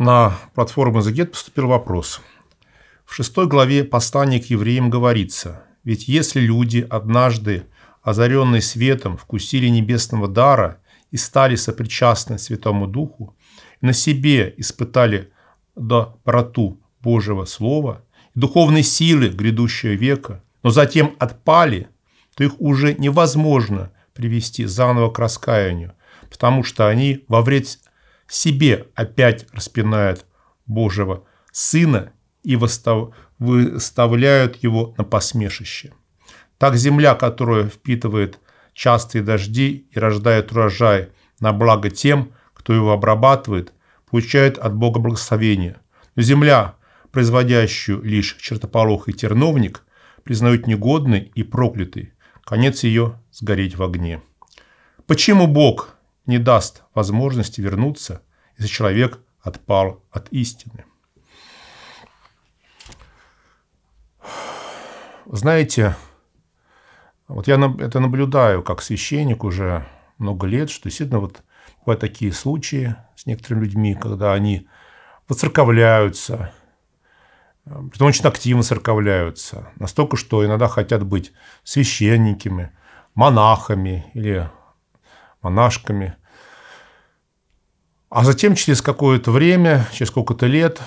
на платформу The Get поступил вопрос. В шестой главе «Послание к евреям» говорится, «Ведь если люди, однажды озаренные светом, вкусили небесного дара и стали сопричастны Святому Духу, на себе испытали доброту Божьего Слова духовной силы грядущего века, но затем отпали, то их уже невозможно привести заново к раскаянию, потому что они во вред себе опять распинают Божьего Сына и выставляют его на посмешище. Так земля, которая впитывает частые дожди и рождает урожай на благо тем, кто его обрабатывает, получает от Бога благословение. Но земля, производящую лишь чертополох и терновник, признают негодной и проклятой. Конец ее – сгореть в огне. Почему Бог не даст возможности вернуться, если человек отпал от истины. Знаете, вот я это наблюдаю как священник уже много лет, что действительно вот бывают такие случаи с некоторыми людьми, когда они воцерковляются, э, притом очень активно церковляются, настолько, что иногда хотят быть священниками, монахами или монашками. А затем через какое-то время, через сколько-то лет,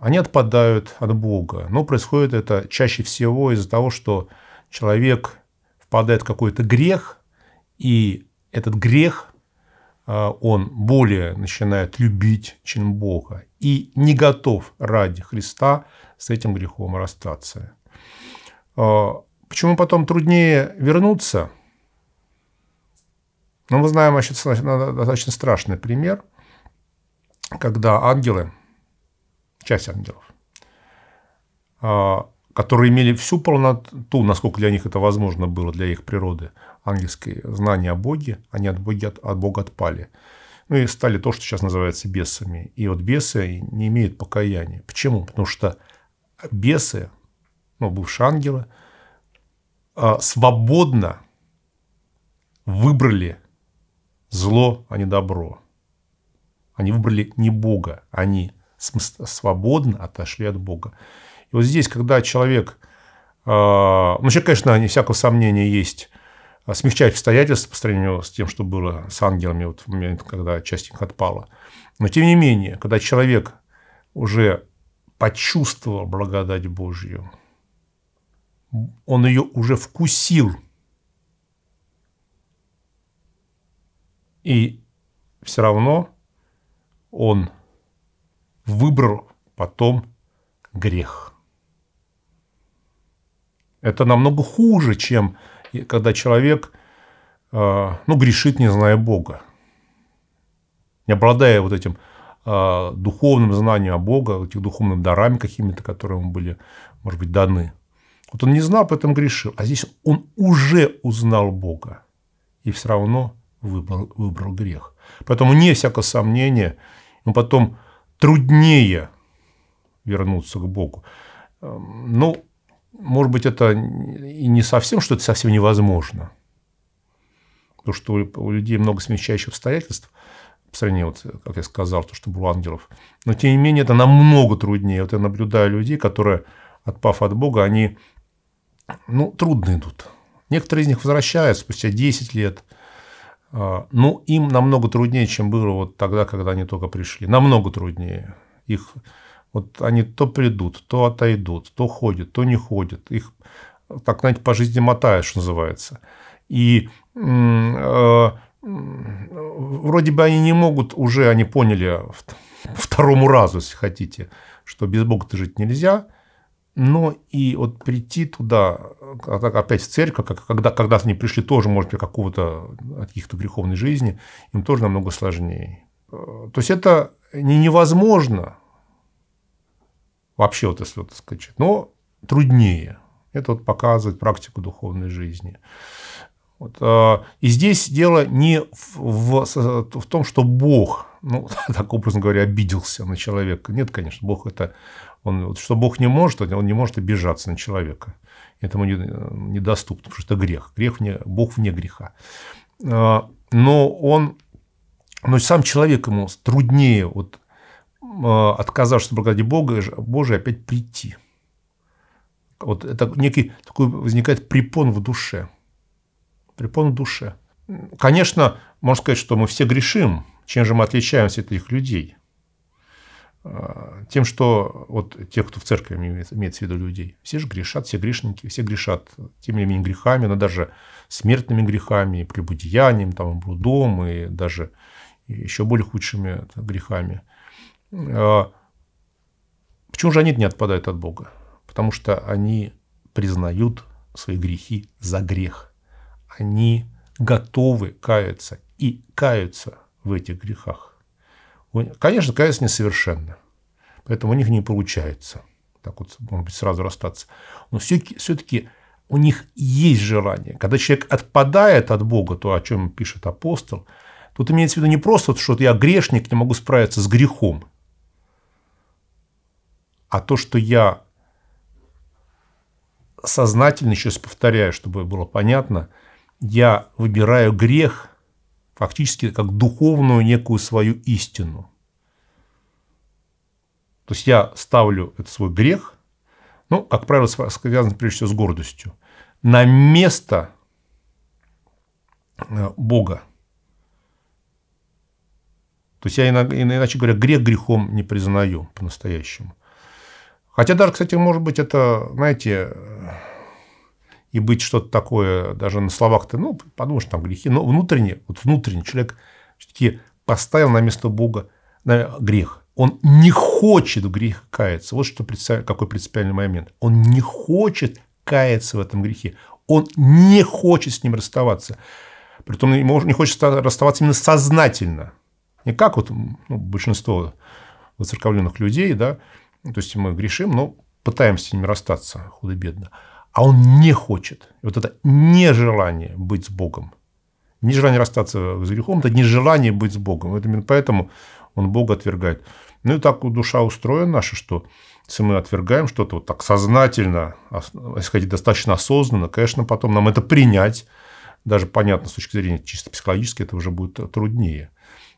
они отпадают от Бога. Но происходит это чаще всего из-за того, что человек впадает в какой-то грех, и этот грех а, он более начинает любить, чем Бога, и не готов ради Христа с этим грехом расстаться. А, почему потом труднее вернуться? Ну, мы знаем вообще достаточно страшный пример – когда ангелы, часть ангелов, а, которые имели всю полноту, насколько для них это возможно было, для их природы, ангельское знание о Боге, они от Бога, от, от Бога отпали. Ну и стали то, что сейчас называется бесами. И вот бесы не имеют покаяния. Почему? Потому что бесы, ну, бывшие ангелы, а, свободно выбрали зло, а не добро. Они выбрали не Бога, они свободно отошли от Бога. И вот здесь, когда человек, а, ну, человек, конечно, не всякого сомнения есть, а, смягчает обстоятельства по сравнению с тем, что было с ангелами, вот в момент, когда часть их отпала. Но тем не менее, когда человек уже почувствовал благодать Божью, он ее уже вкусил. И все равно он выбрал потом грех. Это намного хуже, чем когда человек э, ну, грешит, не зная Бога. Не обладая вот этим э, духовным знанием о Бога, этих духовными дарами какими-то, которые ему были, может быть, даны. Вот он не знал, поэтому грешил. А здесь он уже узнал Бога и все равно выбрал, выбрал грех. Поэтому, не всякое сомнение, но потом труднее вернуться к Богу. Эм, ну, может быть, это и не совсем, что это совсем невозможно. то что у людей много смягчающих обстоятельств по сравнению, вот, как я сказал, то, что было ангелов. Но, тем не менее, это намного труднее. Вот я наблюдаю людей, которые, отпав от Бога, они, ну, трудно идут. Некоторые из них возвращаются спустя 10 лет – а, ну, им намного труднее, чем было вот тогда, когда они только пришли. Намного труднее. Их вот они то придут, то отойдут, то ходят, то не ходят. Их, так знаете, по жизни мотаешь, что называется. И э, вроде бы они не могут, уже они поняли второму разу, если хотите, что без Бога ты жить нельзя но и вот прийти туда, а опять в церковь, как, когда, когда они пришли тоже, может быть, какого-то, от каких-то греховной жизни, им тоже намного сложнее. Э, то есть это не невозможно вообще, вот если вот сказать, но труднее. Это вот показывает практику духовной жизни. Вот. Э, и здесь дело не в, в, в том, что Бог, ну, так образно говоря, обиделся на человека. Нет, конечно, Бог это он, что Бог не может, он не может обижаться на человека. Этому не, недоступно, потому что это грех. грех вне, Бог вне греха. А, но он, но сам человек ему труднее вот, а, отказавшись от благодати Бога, Божия, опять прийти. Вот это некий такой возникает препон в душе. Препон в душе. Конечно, можно сказать, что мы все грешим. Чем же мы отличаемся от этих людей? А, тем, что вот тех, кто в церкви имеет в виду людей, все же грешат, все грешники, все грешат тем или иными грехами, но даже смертными грехами, и прелюбодеянием, там, и блудом, и даже еще более худшими э, грехами. Почему а, же они не отпадают от Бога? Потому что они признают свои грехи за грех. Они готовы каяться и каются в этих грехах. Конечно, каяться несовершенно. Поэтому у них не получается так вот, может быть, сразу расстаться. Но все-таки у них есть желание. Когда человек отпадает от Бога, то, о чем пишет апостол, тут имеется в виду не просто, что я грешник, не могу справиться с грехом, а то, что я сознательно, сейчас повторяю, чтобы было понятно, я выбираю грех фактически как духовную некую свою истину – то есть я ставлю этот свой грех, ну, как правило, связан прежде всего с гордостью, на место э, Бога. То есть я, иначе говоря, грех грехом не признаю по-настоящему. Хотя даже, кстати, может быть, это, знаете, э, и быть что-то такое, даже на словах-то, ну, подумаешь, там грехи, но внутренне, вот внутренний человек все-таки поставил на место Бога на грех. Он не хочет в грех каяться. Вот что, какой принципиальный момент. Он не хочет каяться в этом грехе. Он не хочет с ним расставаться. Притом ему не хочет расставаться именно сознательно. Не как вот ну, большинство воцерковленных людей, да, то есть мы грешим, но пытаемся с ними расстаться худо-бедно. А он не хочет. И вот это нежелание быть с Богом, нежелание расстаться с грехом, это нежелание быть с Богом. Вот именно поэтому он Бога отвергает. Ну и так душа устроена наша, что если мы отвергаем что-то вот так сознательно, если хотите, достаточно осознанно, конечно, потом нам это принять, даже понятно с точки зрения чисто психологически, это уже будет труднее.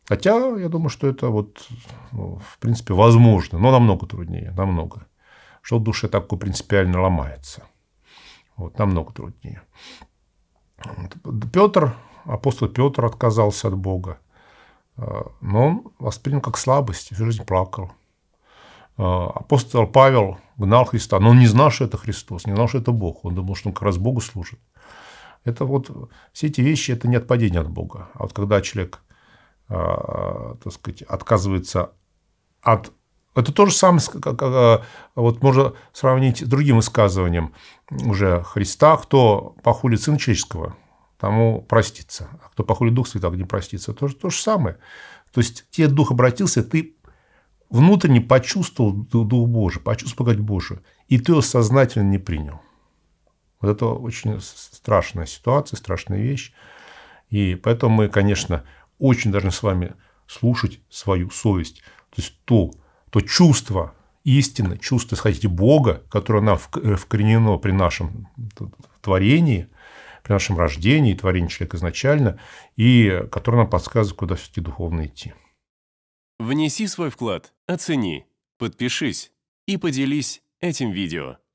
Хотя я думаю, что это вот, ну, в принципе, возможно, но намного труднее, намного. Что в душе такое принципиально ломается. Вот, намного труднее. Петр, апостол Петр отказался от Бога. Э, но он воспринял как слабость, всю жизнь плакал. Э, апостол Павел гнал Христа, но он не знал, что это Христос, не знал, что это Бог. Он думал, что он как раз Богу служит. Это вот все эти вещи, это не отпадение от Бога. А вот когда человек, э, так сказать, отказывается от это то же самое, как, вот можно сравнить с другим высказыванием уже Христа, кто похулит Сына Человеческого тому простится. А кто похули дух святого, не простится. То, же то же самое. То есть, тебе дух обратился, ты внутренне почувствовал Дух Божий, почувствовал благодать Божию, и ты его сознательно не принял. Вот это очень страшная ситуация, страшная вещь. И поэтому мы, конечно, очень должны с вами слушать свою совесть. То есть то, то чувство истины, чувство, хотите, Бога, которое нам э, вкоренено при нашем творении – при нашем рождении, творении человека изначально, и который нам подсказывает, куда все-таки духовно идти. Внеси свой вклад, оцени, подпишись и поделись этим видео.